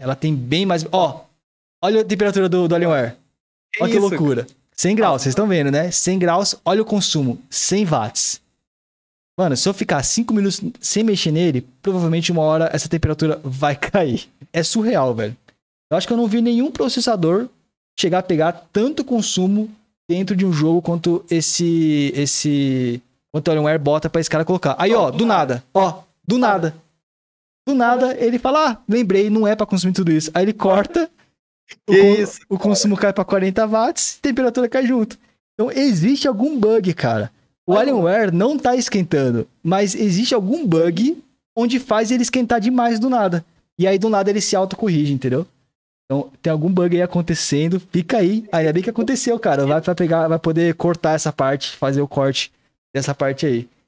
Ela tem bem mais. Ó, olha a temperatura do, do Alienware. Que olha que isso? loucura. 100 graus, vocês estão vendo, né? 100 graus, olha o consumo. 100 watts. Mano, se eu ficar 5 minutos sem mexer nele, provavelmente uma hora essa temperatura vai cair. É surreal, velho. Eu acho que eu não vi nenhum processador chegar a pegar tanto consumo dentro de um jogo quanto esse. esse. Quanto o Alienware bota pra esse cara colocar. Aí, ó, do nada. Ó, do nada. Do nada, uhum. ele fala: ah, lembrei, não é para consumir tudo isso. Aí ele corta, o, isso, o consumo cai para 40 watts e temperatura cai junto. Então existe algum bug, cara. O Alienware não tá esquentando, mas existe algum bug onde faz ele esquentar demais do nada. E aí do nada ele se autocorrige, entendeu? Então tem algum bug aí acontecendo, fica aí. Ainda bem que aconteceu, cara. Vai, vai pegar, vai poder cortar essa parte, fazer o corte dessa parte aí.